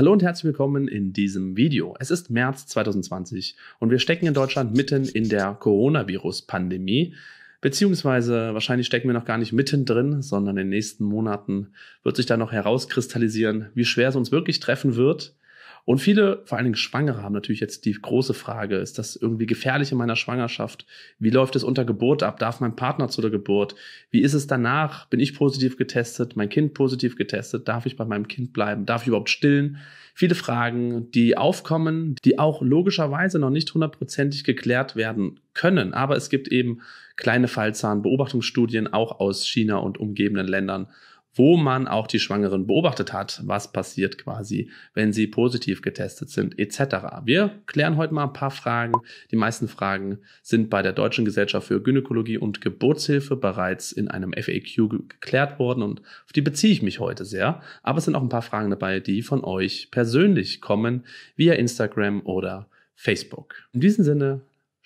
Hallo und herzlich willkommen in diesem Video. Es ist März 2020 und wir stecken in Deutschland mitten in der Coronavirus-Pandemie. Beziehungsweise wahrscheinlich stecken wir noch gar nicht mittendrin, sondern in den nächsten Monaten wird sich da noch herauskristallisieren, wie schwer es uns wirklich treffen wird und viele, vor allen Dingen Schwangere, haben natürlich jetzt die große Frage, ist das irgendwie gefährlich in meiner Schwangerschaft? Wie läuft es unter Geburt ab? Darf mein Partner zu der Geburt? Wie ist es danach? Bin ich positiv getestet? Mein Kind positiv getestet? Darf ich bei meinem Kind bleiben? Darf ich überhaupt stillen? Viele Fragen, die aufkommen, die auch logischerweise noch nicht hundertprozentig geklärt werden können. Aber es gibt eben kleine Fallzahlen, Beobachtungsstudien auch aus China und umgebenden Ländern, wo man auch die Schwangeren beobachtet hat, was passiert quasi, wenn sie positiv getestet sind, etc. Wir klären heute mal ein paar Fragen. Die meisten Fragen sind bei der Deutschen Gesellschaft für Gynäkologie und Geburtshilfe bereits in einem FAQ geklärt worden und auf die beziehe ich mich heute sehr. Aber es sind auch ein paar Fragen dabei, die von euch persönlich kommen, via Instagram oder Facebook. In diesem Sinne,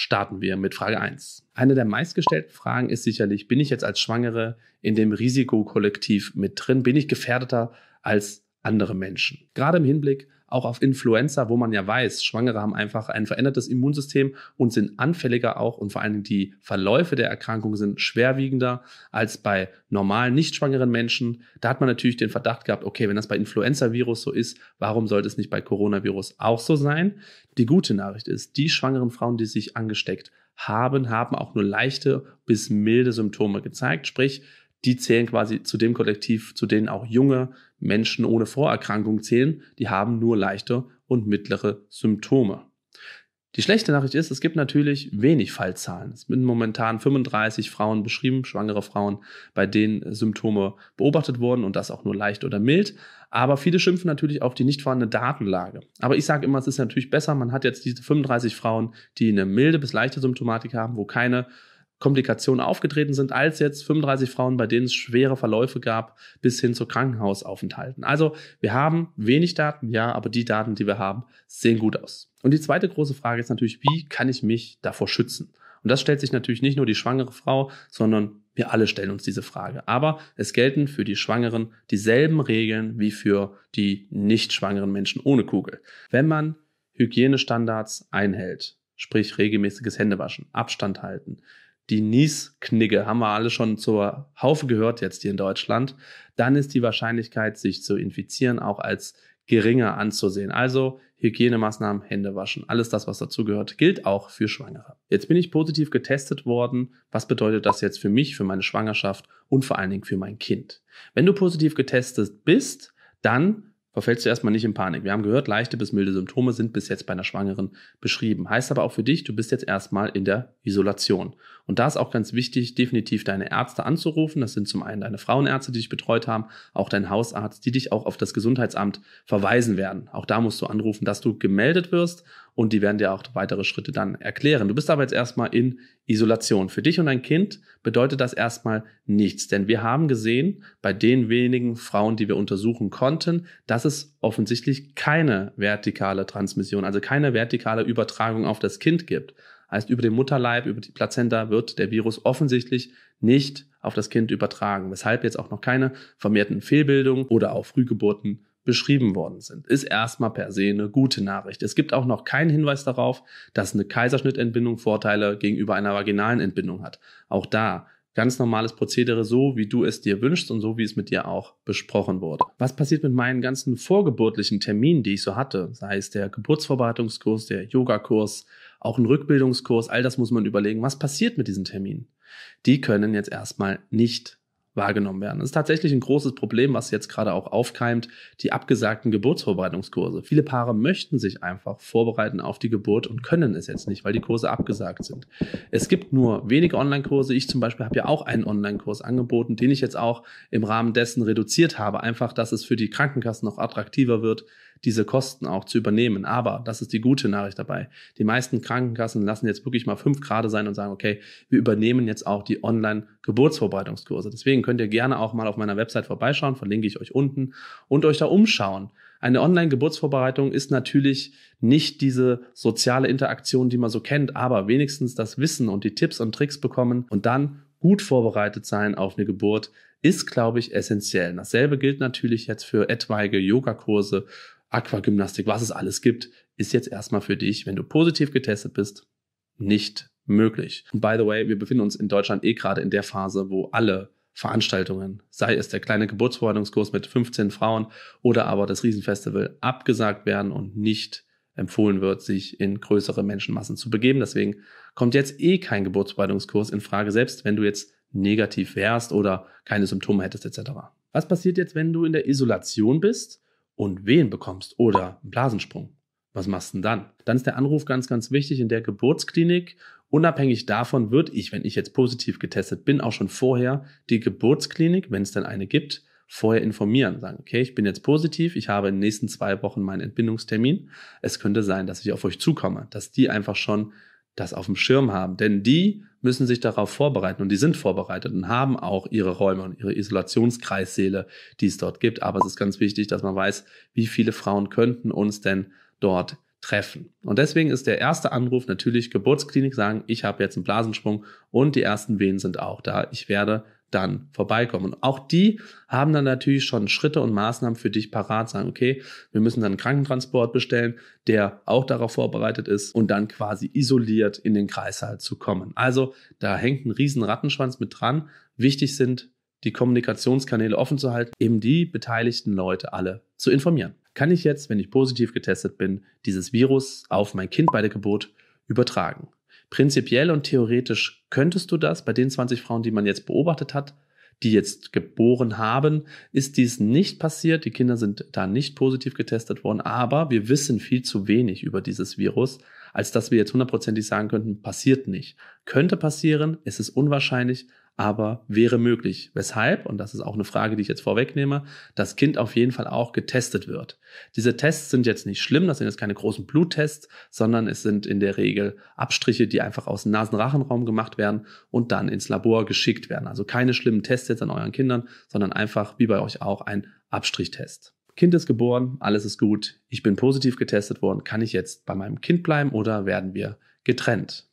starten wir mit Frage 1. Eine der meistgestellten Fragen ist sicherlich, bin ich jetzt als Schwangere in dem Risikokollektiv mit drin? Bin ich gefährdeter als andere Menschen? Gerade im Hinblick auch auf Influenza, wo man ja weiß, Schwangere haben einfach ein verändertes Immunsystem und sind anfälliger auch und vor allen Dingen die Verläufe der Erkrankung sind schwerwiegender als bei normalen, nicht schwangeren Menschen. Da hat man natürlich den Verdacht gehabt, okay, wenn das bei Influenza-Virus so ist, warum sollte es nicht bei Coronavirus auch so sein? Die gute Nachricht ist, die schwangeren Frauen, die sich angesteckt haben, haben auch nur leichte bis milde Symptome gezeigt. Sprich, die zählen quasi zu dem Kollektiv, zu denen auch junge Menschen ohne Vorerkrankung zählen. Die haben nur leichte und mittlere Symptome. Die schlechte Nachricht ist, es gibt natürlich wenig Fallzahlen. Es sind momentan 35 Frauen beschrieben, schwangere Frauen, bei denen Symptome beobachtet wurden und das auch nur leicht oder mild. Aber viele schimpfen natürlich auf die nicht vorhandene Datenlage. Aber ich sage immer, es ist natürlich besser, man hat jetzt diese 35 Frauen, die eine milde bis leichte Symptomatik haben, wo keine Komplikationen aufgetreten sind, als jetzt 35 Frauen, bei denen es schwere Verläufe gab, bis hin zu Krankenhausaufenthalten. Also wir haben wenig Daten, ja, aber die Daten, die wir haben, sehen gut aus. Und die zweite große Frage ist natürlich, wie kann ich mich davor schützen? Und das stellt sich natürlich nicht nur die schwangere Frau, sondern wir alle stellen uns diese Frage. Aber es gelten für die Schwangeren dieselben Regeln wie für die nicht schwangeren Menschen ohne Kugel. Wenn man Hygienestandards einhält, sprich regelmäßiges Händewaschen, Abstand halten, die Niesknigge haben wir alle schon zur Haufe gehört jetzt hier in Deutschland, dann ist die Wahrscheinlichkeit, sich zu infizieren, auch als geringer anzusehen. Also Hygienemaßnahmen, Hände waschen, alles das, was dazugehört, gilt auch für Schwangere. Jetzt bin ich positiv getestet worden. Was bedeutet das jetzt für mich, für meine Schwangerschaft und vor allen Dingen für mein Kind? Wenn du positiv getestet bist, dann verfällst du erstmal nicht in Panik. Wir haben gehört, leichte bis milde Symptome sind bis jetzt bei einer Schwangeren beschrieben. Heißt aber auch für dich, du bist jetzt erstmal in der Isolation. Und da ist auch ganz wichtig, definitiv deine Ärzte anzurufen. Das sind zum einen deine Frauenärzte, die dich betreut haben, auch dein Hausarzt, die dich auch auf das Gesundheitsamt verweisen werden. Auch da musst du anrufen, dass du gemeldet wirst und die werden dir auch weitere Schritte dann erklären. Du bist aber jetzt erstmal in Isolation. Für dich und dein Kind bedeutet das erstmal nichts, denn wir haben gesehen, bei den wenigen Frauen, die wir untersuchen konnten, dass es offensichtlich keine vertikale Transmission, also keine vertikale Übertragung auf das Kind gibt. Heißt, über den Mutterleib, über die Plazenta wird der Virus offensichtlich nicht auf das Kind übertragen, weshalb jetzt auch noch keine vermehrten Fehlbildungen oder auch Frühgeburten beschrieben worden sind, ist erstmal per se eine gute Nachricht. Es gibt auch noch keinen Hinweis darauf, dass eine Kaiserschnittentbindung Vorteile gegenüber einer vaginalen Entbindung hat. Auch da ganz normales Prozedere, so wie du es dir wünschst und so wie es mit dir auch besprochen wurde. Was passiert mit meinen ganzen vorgeburtlichen Terminen, die ich so hatte? Sei es der Geburtsvorbereitungskurs, der Yogakurs, auch ein Rückbildungskurs, all das muss man überlegen. Was passiert mit diesen Terminen? Die können jetzt erstmal nicht wahrgenommen werden. Das ist tatsächlich ein großes Problem, was jetzt gerade auch aufkeimt, die abgesagten Geburtsvorbereitungskurse. Viele Paare möchten sich einfach vorbereiten auf die Geburt und können es jetzt nicht, weil die Kurse abgesagt sind. Es gibt nur wenige Online-Kurse. Ich zum Beispiel habe ja auch einen Online-Kurs angeboten, den ich jetzt auch im Rahmen dessen reduziert habe, einfach, dass es für die Krankenkassen noch attraktiver wird, diese Kosten auch zu übernehmen. Aber das ist die gute Nachricht dabei. Die meisten Krankenkassen lassen jetzt wirklich mal fünf Grade sein und sagen, okay, wir übernehmen jetzt auch die Online-Geburtsvorbereitungskurse. Deswegen könnt ihr gerne auch mal auf meiner Website vorbeischauen, verlinke ich euch unten und euch da umschauen. Eine Online-Geburtsvorbereitung ist natürlich nicht diese soziale Interaktion, die man so kennt, aber wenigstens das Wissen und die Tipps und Tricks bekommen und dann gut vorbereitet sein auf eine Geburt ist, glaube ich, essentiell. Dasselbe gilt natürlich jetzt für etwaige Yogakurse Aquagymnastik, was es alles gibt, ist jetzt erstmal für dich, wenn du positiv getestet bist, nicht möglich. Und by the way, wir befinden uns in Deutschland eh gerade in der Phase, wo alle Veranstaltungen, sei es der kleine Geburtsvorbereitungskurs mit 15 Frauen oder aber das Riesenfestival, abgesagt werden und nicht empfohlen wird, sich in größere Menschenmassen zu begeben. Deswegen kommt jetzt eh kein Geburtsbereitungskurs in Frage, selbst wenn du jetzt negativ wärst oder keine Symptome hättest etc. Was passiert jetzt, wenn du in der Isolation bist und Wehen bekommst oder einen Blasensprung, was machst du denn dann? Dann ist der Anruf ganz, ganz wichtig in der Geburtsklinik. Unabhängig davon wird ich, wenn ich jetzt positiv getestet bin, auch schon vorher die Geburtsklinik, wenn es dann eine gibt, vorher informieren. Sagen, okay, ich bin jetzt positiv, ich habe in den nächsten zwei Wochen meinen Entbindungstermin. Es könnte sein, dass ich auf euch zukomme, dass die einfach schon das auf dem Schirm haben. Denn die müssen sich darauf vorbereiten und die sind vorbereitet und haben auch ihre Räume und ihre Isolationskreissäle, die es dort gibt. Aber es ist ganz wichtig, dass man weiß, wie viele Frauen könnten uns denn dort treffen. Und deswegen ist der erste Anruf natürlich Geburtsklinik sagen, ich habe jetzt einen Blasensprung und die ersten Wehen sind auch da. Ich werde dann vorbeikommen. Und auch die haben dann natürlich schon Schritte und Maßnahmen für dich parat, sagen, okay, wir müssen dann einen Krankentransport bestellen, der auch darauf vorbereitet ist und dann quasi isoliert in den Kreißsaal zu kommen. Also da hängt ein riesen Rattenschwanz mit dran. Wichtig sind die Kommunikationskanäle offen zu halten, eben die beteiligten Leute alle zu informieren. Kann ich jetzt, wenn ich positiv getestet bin, dieses Virus auf mein Kind bei der Geburt übertragen? Prinzipiell und theoretisch könntest du das. Bei den 20 Frauen, die man jetzt beobachtet hat, die jetzt geboren haben, ist dies nicht passiert. Die Kinder sind da nicht positiv getestet worden, aber wir wissen viel zu wenig über dieses Virus als dass wir jetzt hundertprozentig sagen könnten, passiert nicht. Könnte passieren, es ist unwahrscheinlich, aber wäre möglich. Weshalb, und das ist auch eine Frage, die ich jetzt vorwegnehme, das Kind auf jeden Fall auch getestet wird. Diese Tests sind jetzt nicht schlimm, das sind jetzt keine großen Bluttests, sondern es sind in der Regel Abstriche, die einfach aus dem Nasenrachenraum gemacht werden und dann ins Labor geschickt werden. Also keine schlimmen Tests jetzt an euren Kindern, sondern einfach, wie bei euch auch, ein Abstrichtest. Kind ist geboren, alles ist gut, ich bin positiv getestet worden, kann ich jetzt bei meinem Kind bleiben oder werden wir getrennt?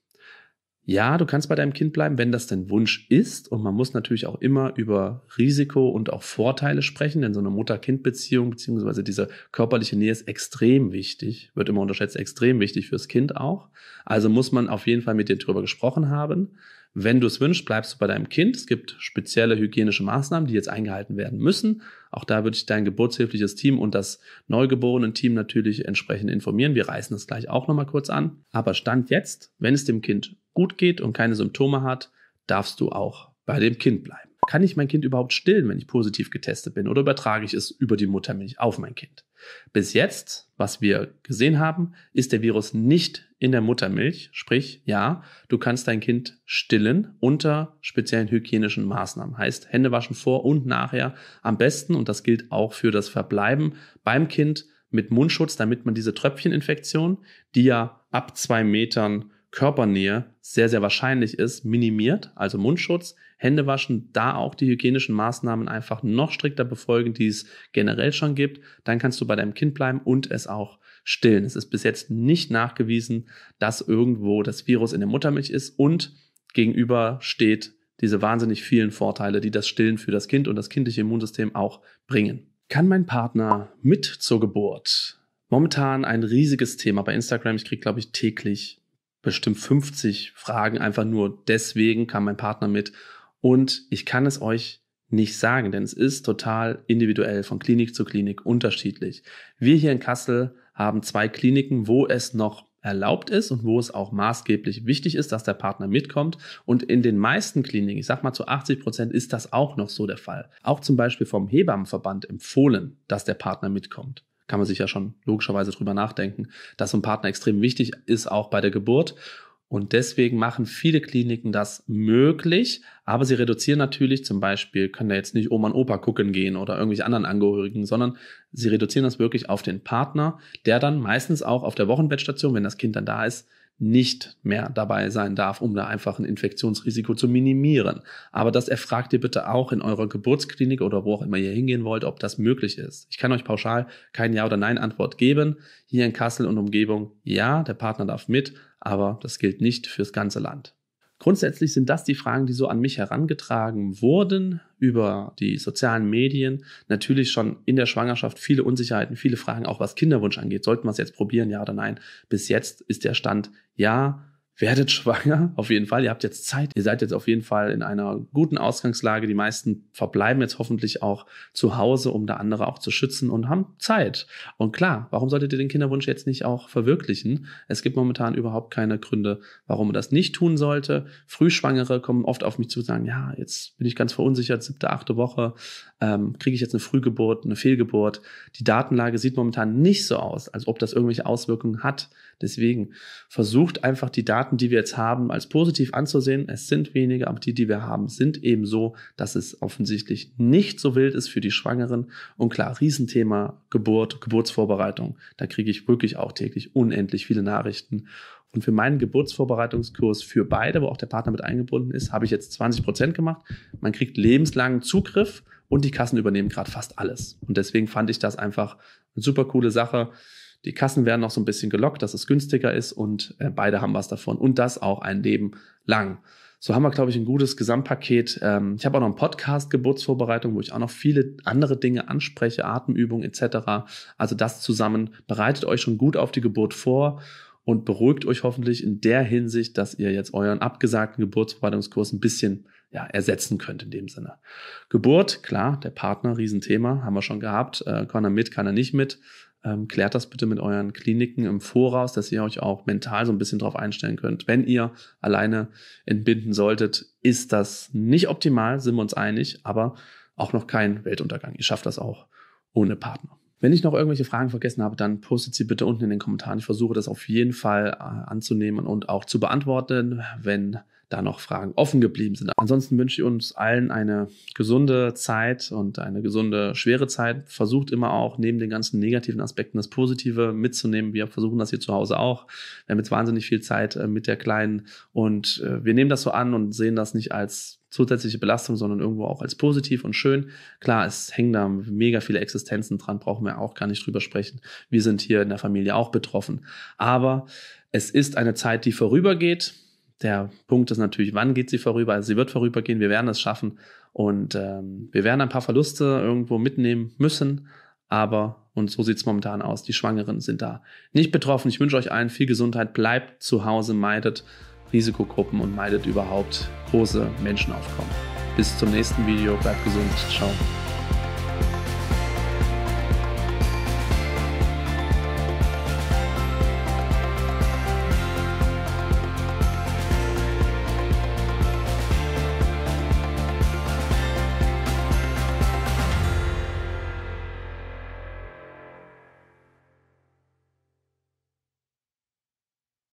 Ja, du kannst bei deinem Kind bleiben, wenn das dein Wunsch ist. Und man muss natürlich auch immer über Risiko und auch Vorteile sprechen, denn so eine Mutter-Kind-Beziehung beziehungsweise diese körperliche Nähe ist extrem wichtig, wird immer unterschätzt, extrem wichtig fürs Kind auch. Also muss man auf jeden Fall mit dir drüber gesprochen haben. Wenn du es wünschst, bleibst du bei deinem Kind. Es gibt spezielle hygienische Maßnahmen, die jetzt eingehalten werden müssen. Auch da würde ich dein geburtshilfliches Team und das Neugeborenen-Team natürlich entsprechend informieren. Wir reißen das gleich auch nochmal kurz an. Aber Stand jetzt, wenn es dem Kind gut geht und keine Symptome hat, darfst du auch bei dem Kind bleiben kann ich mein Kind überhaupt stillen, wenn ich positiv getestet bin oder übertrage ich es über die Muttermilch auf mein Kind? Bis jetzt, was wir gesehen haben, ist der Virus nicht in der Muttermilch, sprich, ja, du kannst dein Kind stillen unter speziellen hygienischen Maßnahmen, heißt Hände waschen vor und nachher am besten und das gilt auch für das Verbleiben beim Kind mit Mundschutz, damit man diese Tröpfcheninfektion, die ja ab zwei Metern Körpernähe sehr, sehr wahrscheinlich ist, minimiert, also Mundschutz, Hände waschen, da auch die hygienischen Maßnahmen einfach noch strikter befolgen, die es generell schon gibt. Dann kannst du bei deinem Kind bleiben und es auch stillen. Es ist bis jetzt nicht nachgewiesen, dass irgendwo das Virus in der Muttermilch ist und gegenüber steht diese wahnsinnig vielen Vorteile, die das Stillen für das Kind und das kindliche Immunsystem auch bringen. Kann mein Partner mit zur Geburt? Momentan ein riesiges Thema bei Instagram. Ich kriege, glaube ich, täglich bestimmt 50 Fragen, einfach nur deswegen kam mein Partner mit. Und ich kann es euch nicht sagen, denn es ist total individuell von Klinik zu Klinik unterschiedlich. Wir hier in Kassel haben zwei Kliniken, wo es noch erlaubt ist und wo es auch maßgeblich wichtig ist, dass der Partner mitkommt. Und in den meisten Kliniken, ich sag mal zu 80 Prozent, ist das auch noch so der Fall. Auch zum Beispiel vom Hebammenverband empfohlen, dass der Partner mitkommt kann man sich ja schon logischerweise drüber nachdenken, dass so ein Partner extrem wichtig ist, auch bei der Geburt. Und deswegen machen viele Kliniken das möglich, aber sie reduzieren natürlich zum Beispiel, können da jetzt nicht Oma und Opa gucken gehen oder irgendwelche anderen Angehörigen, sondern sie reduzieren das wirklich auf den Partner, der dann meistens auch auf der Wochenbettstation, wenn das Kind dann da ist, nicht mehr dabei sein darf, um da einfach ein Infektionsrisiko zu minimieren. Aber das erfragt ihr bitte auch in eurer Geburtsklinik oder wo auch immer ihr hingehen wollt, ob das möglich ist. Ich kann euch pauschal kein Ja- oder Nein-Antwort geben. Hier in Kassel und Umgebung, ja, der Partner darf mit, aber das gilt nicht fürs ganze Land. Grundsätzlich sind das die Fragen, die so an mich herangetragen wurden über die sozialen Medien. Natürlich schon in der Schwangerschaft viele Unsicherheiten, viele Fragen, auch was Kinderwunsch angeht. Sollten wir es jetzt probieren, ja oder nein? Bis jetzt ist der Stand ja werdet schwanger, auf jeden Fall. Ihr habt jetzt Zeit, ihr seid jetzt auf jeden Fall in einer guten Ausgangslage. Die meisten verbleiben jetzt hoffentlich auch zu Hause, um da andere auch zu schützen und haben Zeit. Und klar, warum solltet ihr den Kinderwunsch jetzt nicht auch verwirklichen? Es gibt momentan überhaupt keine Gründe, warum man das nicht tun sollte. Frühschwangere kommen oft auf mich zu und sagen, ja, jetzt bin ich ganz verunsichert, siebte, achte Woche, ähm, kriege ich jetzt eine Frühgeburt, eine Fehlgeburt. Die Datenlage sieht momentan nicht so aus, als ob das irgendwelche Auswirkungen hat. Deswegen versucht einfach die Daten, die wir jetzt haben, als positiv anzusehen. Es sind wenige, aber die, die wir haben, sind eben so, dass es offensichtlich nicht so wild ist für die Schwangeren. Und klar, Riesenthema Geburt, Geburtsvorbereitung. Da kriege ich wirklich auch täglich unendlich viele Nachrichten. Und für meinen Geburtsvorbereitungskurs für beide, wo auch der Partner mit eingebunden ist, habe ich jetzt 20 Prozent gemacht. Man kriegt lebenslangen Zugriff und die Kassen übernehmen gerade fast alles. Und deswegen fand ich das einfach eine super coole Sache. Die Kassen werden noch so ein bisschen gelockt, dass es günstiger ist und äh, beide haben was davon und das auch ein Leben lang. So haben wir, glaube ich, ein gutes Gesamtpaket. Ähm, ich habe auch noch einen Podcast Geburtsvorbereitung, wo ich auch noch viele andere Dinge anspreche, Atemübungen etc. Also das zusammen. Bereitet euch schon gut auf die Geburt vor und beruhigt euch hoffentlich in der Hinsicht, dass ihr jetzt euren abgesagten Geburtsvorbereitungskurs ein bisschen ja, ersetzen könnt in dem Sinne. Geburt, klar, der Partner, Riesenthema, haben wir schon gehabt. Äh, kann er mit, kann er nicht mit ähm, klärt das bitte mit euren Kliniken im Voraus, dass ihr euch auch mental so ein bisschen drauf einstellen könnt. Wenn ihr alleine entbinden solltet, ist das nicht optimal, sind wir uns einig, aber auch noch kein Weltuntergang. Ihr schafft das auch ohne Partner. Wenn ich noch irgendwelche Fragen vergessen habe, dann postet sie bitte unten in den Kommentaren. Ich versuche das auf jeden Fall äh, anzunehmen und auch zu beantworten. Wenn da noch Fragen offen geblieben sind. Ansonsten wünsche ich uns allen eine gesunde Zeit und eine gesunde, schwere Zeit. Versucht immer auch neben den ganzen negativen Aspekten das Positive mitzunehmen. Wir versuchen das hier zu Hause auch. Wir haben jetzt wahnsinnig viel Zeit äh, mit der Kleinen und äh, wir nehmen das so an und sehen das nicht als zusätzliche Belastung, sondern irgendwo auch als positiv und schön. Klar, es hängen da mega viele Existenzen dran, brauchen wir auch gar nicht drüber sprechen. Wir sind hier in der Familie auch betroffen. Aber es ist eine Zeit, die vorübergeht der Punkt ist natürlich, wann geht sie vorüber? Also sie wird vorübergehen, wir werden es schaffen und ähm, wir werden ein paar Verluste irgendwo mitnehmen müssen, aber und so sieht es momentan aus. Die Schwangeren sind da nicht betroffen. Ich wünsche euch allen viel Gesundheit, bleibt zu Hause, meidet Risikogruppen und meidet überhaupt große Menschenaufkommen. Bis zum nächsten Video, bleibt gesund, ciao.